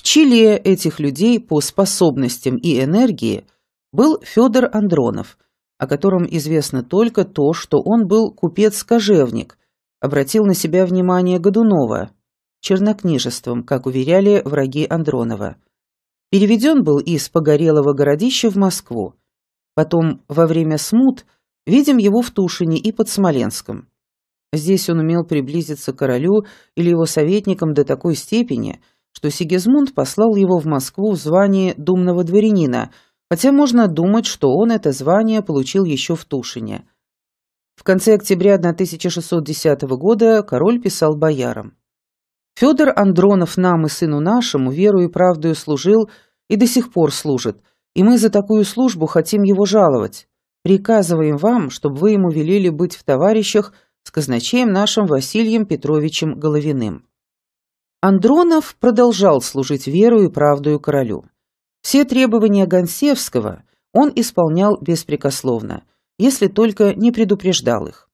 В Чили этих людей по способностям и энергии был Федор Андронов, о котором известно только то, что он был купец-кожевник, обратил на себя внимание Годунова, чернокнижеством, как уверяли враги Андронова. Переведен был из погорелого городища в Москву. Потом, во время смут, видим его в Тушине и под Смоленском. Здесь он умел приблизиться к королю или его советникам до такой степени – что Сигизмунд послал его в Москву в звании думного дворянина, хотя можно думать, что он это звание получил еще в Тушине. В конце октября 1610 года король писал боярам. «Федор Андронов нам и сыну нашему веру и правдою служил и до сих пор служит, и мы за такую службу хотим его жаловать. Приказываем вам, чтобы вы ему велели быть в товарищах с казначеем нашим Василием Петровичем Головиным». Андронов продолжал служить веру и правдую королю. Все требования Гонсевского он исполнял беспрекословно, если только не предупреждал их.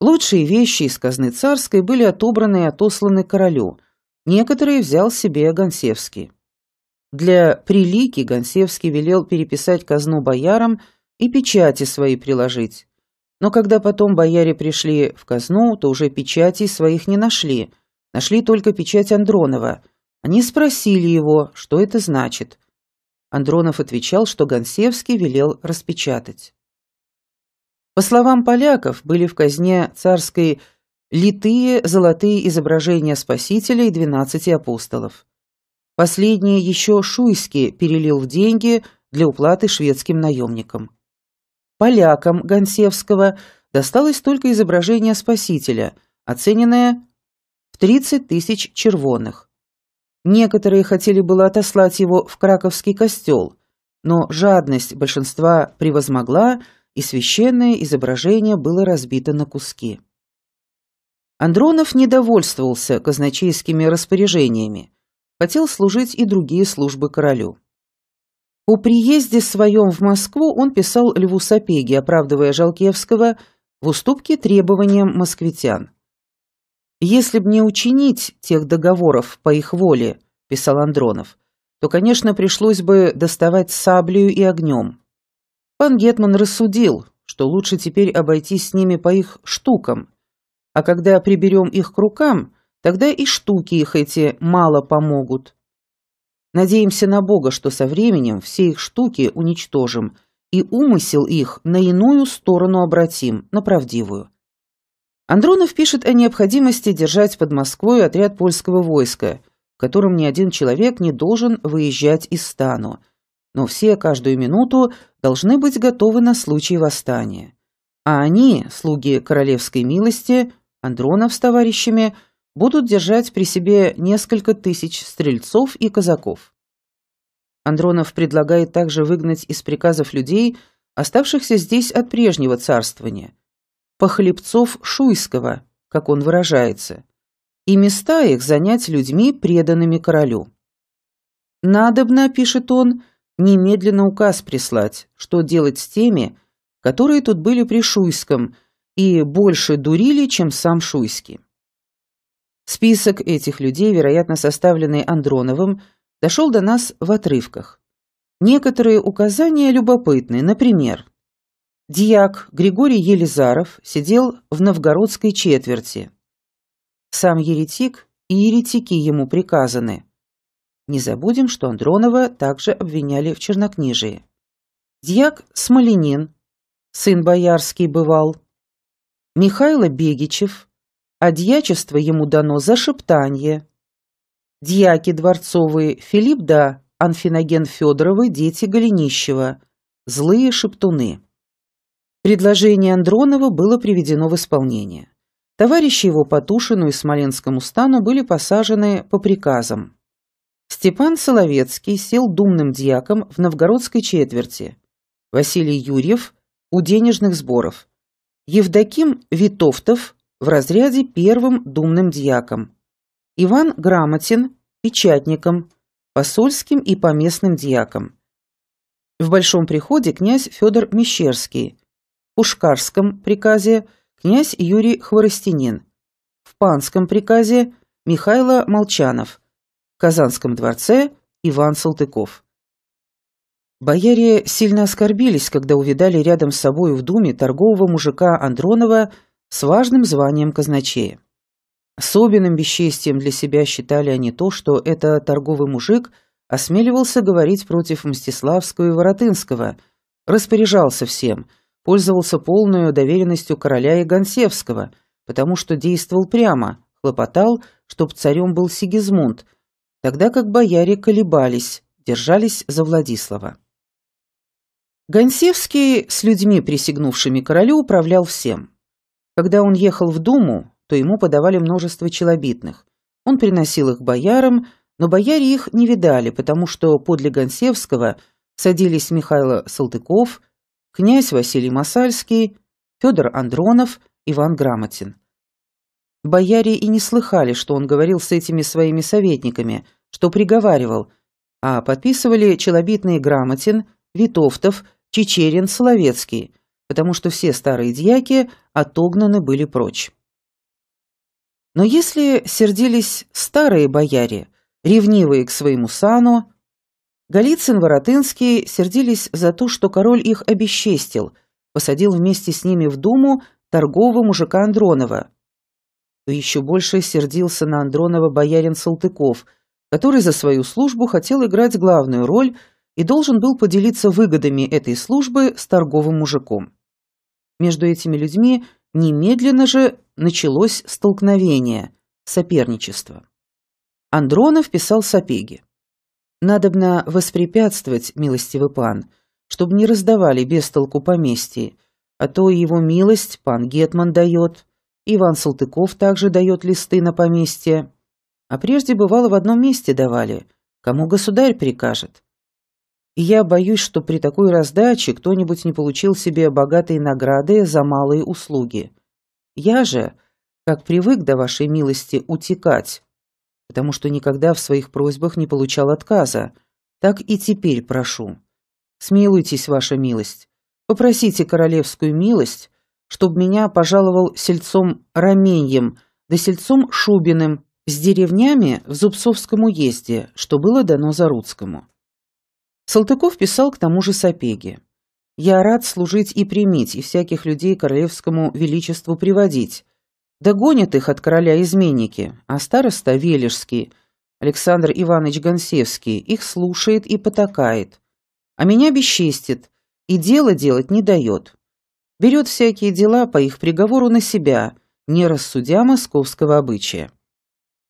Лучшие вещи из казны царской были отобраны и отосланы королю, некоторые взял себе Гонсевский. Для прилики Гонсевский велел переписать казну боярам и печати свои приложить. Но когда потом бояре пришли в казну, то уже печатей своих не нашли, Нашли только печать Андронова. Они спросили его, что это значит. Андронов отвечал, что Гонсевский велел распечатать. По словам поляков, были в казне царской литые золотые изображения Спасителя и двенадцати апостолов. Последние еще Шуйский перелил в деньги для уплаты шведским наемникам. Полякам Гонсевского досталось только изображение Спасителя, оцененное тридцать тысяч червоных. Некоторые хотели было отослать его в Краковский костел, но жадность большинства превозмогла, и священное изображение было разбито на куски. Андронов недовольствовался казначейскими распоряжениями, хотел служить и другие службы королю. По приезде своем в Москву он писал Льву Сапеге, оправдывая Жалкевского в уступке требованиям москвитян. «Если б не учинить тех договоров по их воле», — писал Андронов, «то, конечно, пришлось бы доставать саблею и огнем». Пан Гетман рассудил, что лучше теперь обойтись с ними по их штукам, а когда приберем их к рукам, тогда и штуки их эти мало помогут. Надеемся на Бога, что со временем все их штуки уничтожим и умысел их на иную сторону обратим, на правдивую. Андронов пишет о необходимости держать под Москвой отряд польского войска, в котором ни один человек не должен выезжать из стану, но все каждую минуту должны быть готовы на случай восстания. А они, слуги королевской милости, Андронов с товарищами, будут держать при себе несколько тысяч стрельцов и казаков. Андронов предлагает также выгнать из приказов людей, оставшихся здесь от прежнего царствования – похлебцов Шуйского, как он выражается, и места их занять людьми, преданными королю. «Надобно, — пишет он, — немедленно указ прислать, что делать с теми, которые тут были при Шуйском и больше дурили, чем сам Шуйский». Список этих людей, вероятно составленный Андроновым, дошел до нас в отрывках. Некоторые указания любопытны, например, Диак Григорий Елизаров сидел в новгородской четверти. Сам еретик и еретики ему приказаны. Не забудем, что Андронова также обвиняли в чернокнижии. Дьяк Смоленин, сын боярский бывал, Михайло Бегичев, а дьячество ему дано за шептание. Дьяки дворцовые Филипп да, Анфиноген Федоровы, дети Голенищева, злые шептуны. Предложение Андронова было приведено в исполнение. Товарищи его по Тушину и Смоленскому стану были посажены по приказам. Степан Соловецкий сел думным дьяком в новгородской четверти, Василий Юрьев – у денежных сборов, Евдоким Витовтов в разряде первым думным дьяком, Иван Грамотин – печатником, посольским и поместным дьяком. В Большом Приходе князь Федор Мещерский – Ушкарском приказе князь Юрий Хворостинин, в Панском приказе Михайло Молчанов, в Казанском дворце Иван Салтыков. Бояре сильно оскорбились, когда увидали рядом с собою в думе торгового мужика Андронова с важным званием казначея. Особенным бесчестием для себя считали они то, что это торговый мужик осмеливался говорить против Мстиславского и Воротынского, распоряжался всем, пользовался полной доверенностью короля и потому что действовал прямо, хлопотал, чтоб царем был Сигизмунд, тогда как бояре колебались, держались за Владислава. Гонсевский с людьми, присягнувшими королю, управлял всем. Когда он ехал в Думу, то ему подавали множество челобитных. Он приносил их боярам, но бояре их не видали, потому что подле Гонсевского садились Михаил Салтыков, князь Василий Масальский, Федор Андронов, Иван Грамотин. Бояре и не слыхали, что он говорил с этими своими советниками, что приговаривал, а подписывали челобитные Грамотин, Витовтов, Чечерин, Соловецкий, потому что все старые дьяки отогнаны были прочь. Но если сердились старые бояре, ревнивые к своему сану, Голицын, Воротынский сердились за то, что король их обесчестил, посадил вместе с ними в Думу торгового мужика Андронова. И еще больше сердился на Андронова боярин Салтыков, который за свою службу хотел играть главную роль и должен был поделиться выгодами этой службы с торговым мужиком. Между этими людьми немедленно же началось столкновение, соперничество. Андронов писал Сапеги. Надобно воспрепятствовать, милостивый пан, чтобы не раздавали без толку поместье, а то его милость пан Гетман дает, Иван Салтыков также дает листы на поместье. А прежде бывало в одном месте давали, кому государь прикажет. И я боюсь, что при такой раздаче кто-нибудь не получил себе богатые награды за малые услуги. Я же, как привык до вашей милости, утекать, потому что никогда в своих просьбах не получал отказа. Так и теперь прошу. Смилуйтесь, ваша милость. Попросите королевскую милость, чтобы меня пожаловал сельцом Раменьем, да сельцом Шубиным, с деревнями в Зубцовском уезде, что было дано Заруцкому. Салтыков писал к тому же Сапеге. «Я рад служить и примить, и всяких людей королевскому величеству приводить, Догонят их от короля изменники, а староста Вележский, Александр Иванович Гонсевский, их слушает и потакает. А меня бесчестит и дело делать не дает. Берет всякие дела по их приговору на себя, не рассудя московского обычая.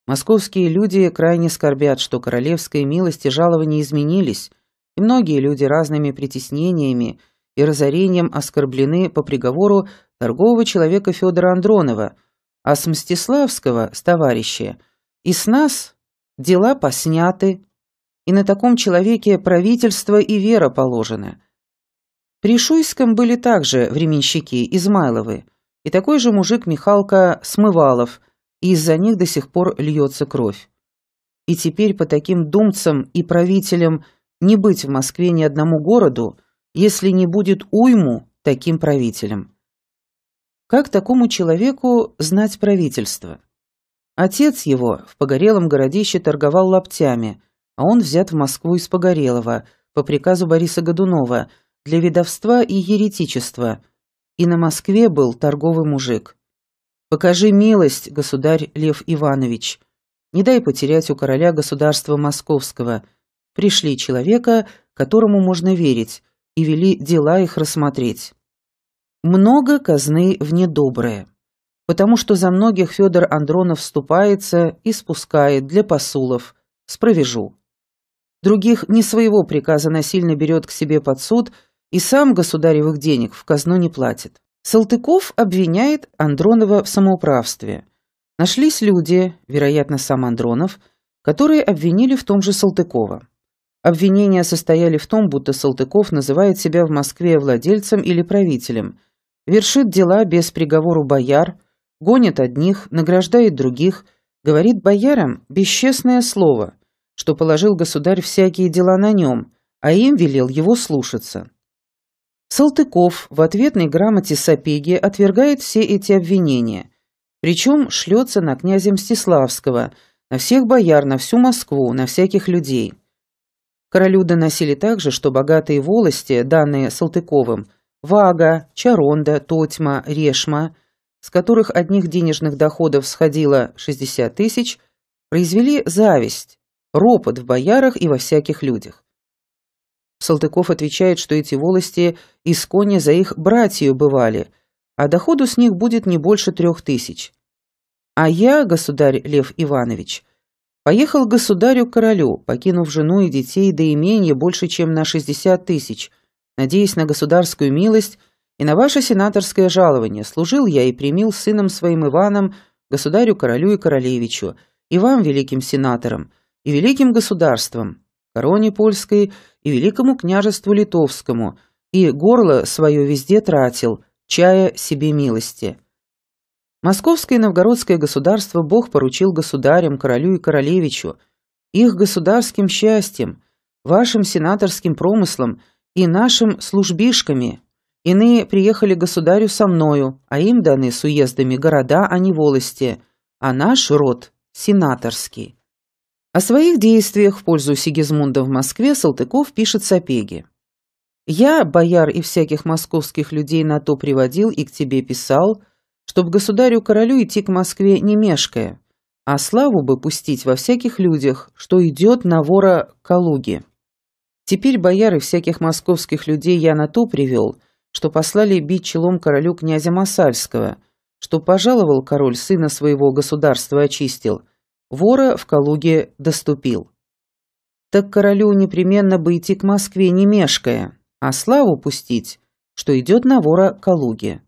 Московские люди крайне скорбят, что королевская милости и жалования изменились, и многие люди разными притеснениями и разорением оскорблены по приговору торгового человека Федора Андронова – а с Мстиславского, с товарища, и с нас дела посняты, и на таком человеке правительство и вера положены. При Шуйском были также временщики Измайловы, и такой же мужик Михалка Смывалов, и из-за них до сих пор льется кровь. И теперь по таким думцам и правителям не быть в Москве ни одному городу, если не будет уйму таким правителям. Как такому человеку знать правительство? Отец его в погорелом городище торговал лаптями, а он взят в Москву из Погорелого по приказу Бориса Годунова для ведовства и еретичества, и на Москве был торговый мужик. «Покажи милость, государь Лев Иванович, не дай потерять у короля государства московского. Пришли человека, которому можно верить, и вели дела их рассмотреть». Много казны в недоброе, потому что за многих Федор Андронов вступается и спускает для посулов, с провяжу. Других не своего приказа насильно берет к себе под суд и сам государевых денег в казну не платит. Салтыков обвиняет Андронова в самоуправстве. Нашлись люди, вероятно, сам Андронов, которые обвинили в том же Салтыкова. Обвинения состояли в том, будто Салтыков называет себя в Москве владельцем или правителем – вершит дела без приговору бояр, гонит одних, награждает других, говорит боярам бесчестное слово, что положил государь всякие дела на нем, а им велел его слушаться. Салтыков в ответной грамоте Сапеги отвергает все эти обвинения, причем шлется на князя Мстиславского, на всех бояр, на всю Москву, на всяких людей. Королю доносили также, что богатые волости, данные Салтыковым, Вага, Чаронда, Тотьма, Решма, с которых одних денежных доходов сходило 60 тысяч, произвели зависть, ропот в боярах и во всяких людях. Салтыков отвечает, что эти волости исконе за их братью бывали, а доходу с них будет не больше трех тысяч. А я, государь Лев Иванович, поехал к государю-королю, покинув жену и детей до имения больше, чем на 60 тысяч – Надеясь на государскую милость и на ваше сенаторское жалование, служил я и примил сыном своим Иваном, государю-королю и королевичу, и вам, великим сенатором, и великим государством, короне польской и великому княжеству литовскому, и горло свое везде тратил, чая себе милости». Московское и новгородское государство Бог поручил государям, королю и королевичу, их государским счастьем, вашим сенаторским промыслом – и нашим службишками. Иные приехали государю со мною, а им даны с уездами города, а не волости, а наш род – сенаторский. О своих действиях в пользу Сигизмунда в Москве Салтыков пишет Сапеги. «Я, бояр и всяких московских людей на то приводил и к тебе писал, чтоб государю-королю идти к Москве не мешкая, а славу бы пустить во всяких людях, что идет на вора Калуги». Теперь бояры всяких московских людей я на то привел, что послали бить челом королю князя Масальского, что пожаловал король сына своего государства очистил, вора в Калуге доступил. Так королю непременно бы идти к Москве не мешкая, а славу пустить, что идет на вора Калуге.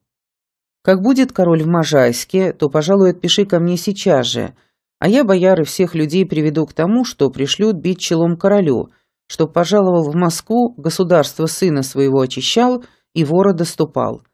Как будет король в Можайске, то, пожалуй, отпиши ко мне сейчас же, а я бояры всех людей приведу к тому, что пришлют бить челом королю – что пожаловал в Москву, государство сына своего очищал и вора доступал.